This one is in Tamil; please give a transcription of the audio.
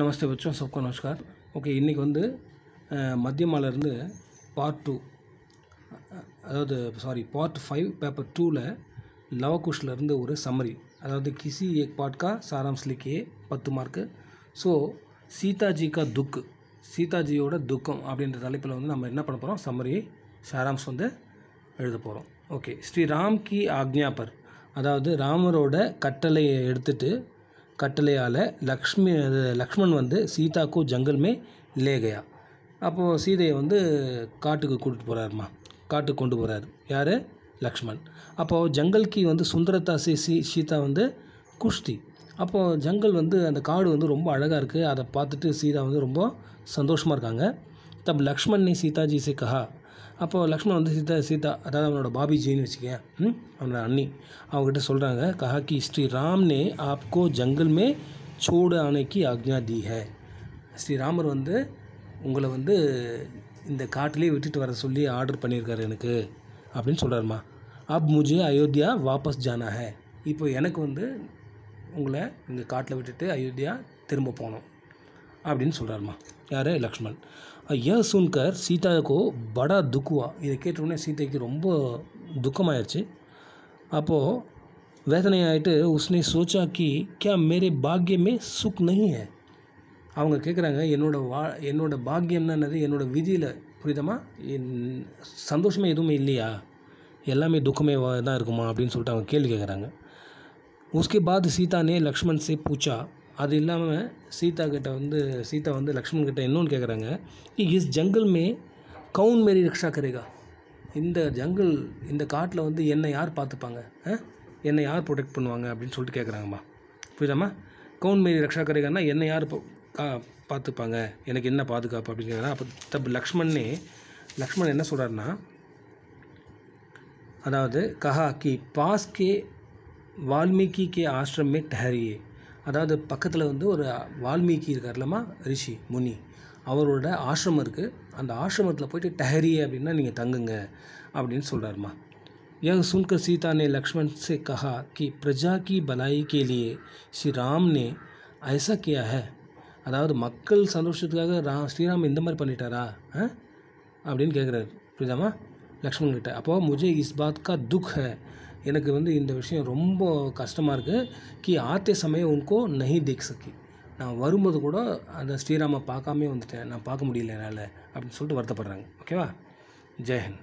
நமஸ்தே வச்சோம் सबको நமஸ்கார் ஓகே இன்றைக்கி வந்து மத்தியமாலேருந்து பார்ட் டூ அதாவது சாரி பார்ட் ஃபைவ் பேப்பர் டூவில் லவகுஷ்லேருந்து ஒரு சம்மரி அதாவது கிசி ஏக் பாட் கா சாராம்ஸ் பத்து மார்க்கு ஸோ சீதாஜி துக்கு சீதாஜியோட துக்கம் அப்படின்ற தலைப்பில் வந்து நம்ம என்ன பண்ண போகிறோம் சம்மரி சாராம்ஸ் வந்து எழுத போகிறோம் ஓகே ஸ்ரீ ராம் கி ஆக்ஞாபர் அதாவது ராமரோட கட்டளையை எடுத்துகிட்டு கட்டளையால் லக்ஷ்மி லக்ஷ்மண் வந்து சீதாக்கு கூ ஜங்கல் மே அப்போது சீதையை வந்து காட்டுக்கு கூட்டிகிட்டு போகிறாருமா காட்டுக்கு கொண்டு போகிறாரு யார் லக்ஷ்மண் அப்போது ஜங்கல்கி வந்து சுந்தரதா சி சீ சீதா வந்து குஷ்டி அப்போது ஜங்கல் வந்து அந்த காடு வந்து ரொம்ப அழகாக இருக்குது அதை பார்த்துட்டு சீதா வந்து ரொம்ப சந்தோஷமாக இருக்காங்க தப் லக்ஷ்மண் நீ சீதாஜி சிக்கஹா கஹா அப்போது லக்ஷ்மண் வந்து சீதா சீதா அதாவது அவனோட பாபிஜின்னு வச்சுக்கேன் அவனோட அண்ணி அவங்ககிட்ட சொல்கிறாங்க கஹா கி ஸ்ரீ ராம்னே ஆப்கோ ஜங்கல் மே சோடு ஆணைக்கு ஆக்ஞா தி ஹே ஸ்ரீராமர் வந்து உங்களை வந்து இந்த காட்டிலே விட்டுட்டு வர சொல்லி ஆர்டர் பண்ணியிருக்காரு எனக்கு அப்படின்னு சொல்கிறாருமா அப் முஜே அயோத்தியா வாபஸ் ஜானா ஹே இப்போ எனக்கு வந்து உங்களை இந்த காட்டில் விட்டுட்டு அயோத்தியா திரும்ப போகணும் அப்படின்னு சொல்கிறாருமா யார் லக்ஷ்மண் ய சுன்கர் சீதாவுக்கு படா துக்குவா இதை கேட்டவுடனே சீதைக்கு ரொம்ப துக்கமாயிருச்சு அப்போது வேதனையாயிட்டு உஸ்னே சோச்சா கி கே மேரே பாக்யமே சுக் நகி ஹே அவங்க கேட்குறாங்க என்னோடய வா என்னோட என்னோடய பாக்கியம்னது என்னோட விதியில் புரியுதமா சந்தோஷமே எதுவுமே இல்லையா எல்லாமே துக்கமே தான் இருக்குமா அப்படின்னு சொல்லிட்டு அவங்க கேள்வி கேட்குறாங்க उसके बाद सीता ने लक्ष्मण से पूछा அது இல்லாமல் சீதா கிட்டே வந்து சீதா வந்து லக்ஷ்மண் கிட்டே இன்னொன்று கேட்குறாங்க இஸ் ஜங்கிள் மே கவுன் மேரி ரிக்ஷா கரேகா இந்த ஜங்கிள் இந்த காட்டில் வந்து என்னை யார் பார்த்துப்பாங்க என்னை யார் ப்ரொடெக்ட் பண்ணுவாங்க அப்படின்னு சொல்லிட்டு கேட்குறாங்கம்மா புரியுதாம்மா கவுன் மேரி ரக்ஷா கரேகானா என்னை யார் கா பார்த்துப்பாங்க எனக்கு என்ன பாதுகாப்பு அப்படிங்கிறதா அப்போ தப்பு லக்ஷ்மண்ணே லக்ஷ்மண் என்ன சொல்கிறாருன்னா அதாவது கஹா கி பாஸ் கே வால்மீகி கே ஆசிரமே டஹரியே அதாவது பக்கத்தில் வந்து ஒரு வால்மீகி இருக்கார் ரிஷி முனி அவரோட ஆசிரமம் இருக்குது அந்த ஆசிரமத்தில் போயிட்டு டஹரி அப்படின்னா நீங்கள் தங்குங்க அப்படின்னு சொல்கிறாருமா यह सुनकर सीता ने लक्ष्मण से கி பிரஜா प्रजा की भलाई के लिए श्री राम அதாவது மக்கள் சந்தோஷத்துக்காக ரா ஸ்ரீராம் இந்த மாதிரி பண்ணிட்டாரா அப்படின்னு கேட்குறாரு புரியுதாமா லக்ஷ்மண் கிட்ட அப்போ முஜே இஸ் பாத் கா துக் ஹே எனக்கு வந்து இந்த விஷயம் ரொம்ப கஷ்டமாக இருக்குது கி ஆத்தே சமயம் உனக்கோ நகி தேக் சக்கி நான் வரும்போது கூட அந்த ஸ்ரீராமை பார்க்காமே வந்துட்டேன் நான் பார்க்க முடியல என்னால் அப்படின்னு சொல்லிட்டு வருத்தப்படுறாங்க ஓகேவா ஜெயஹன்